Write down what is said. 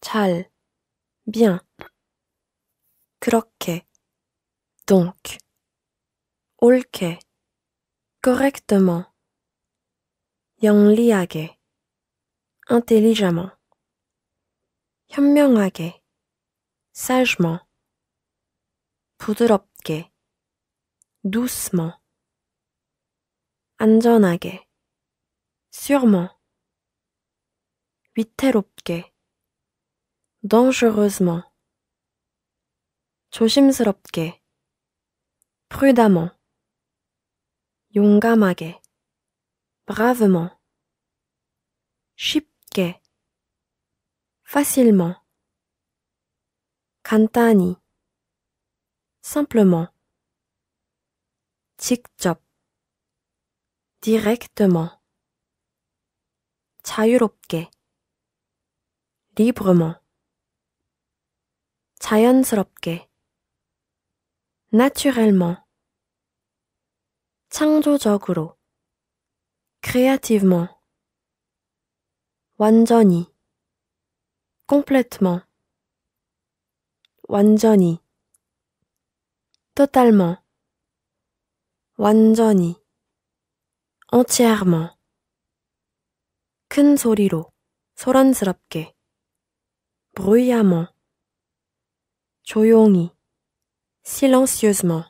잘, bien. 그렇게, donc. 옳게, correctement. 영리하게, intelligemment. 현명하게, sagement. 부드럽게, doucement. 안전하게, sûrement. 위태롭게, dangereusement, 조심스럽게, prudemment, 용감하게, bravement, 쉽게, facilement, 간단히, simplement, 직접, directement, 자유롭게, librement, 자연스럽게. naturellement. 창조적으로. créativement. 완전히. complètement. 완전히. totalement. 완전히. entièrement. 큰 소리로, 소란스럽게. bruyamment. « Choyongi. »« silencieusement.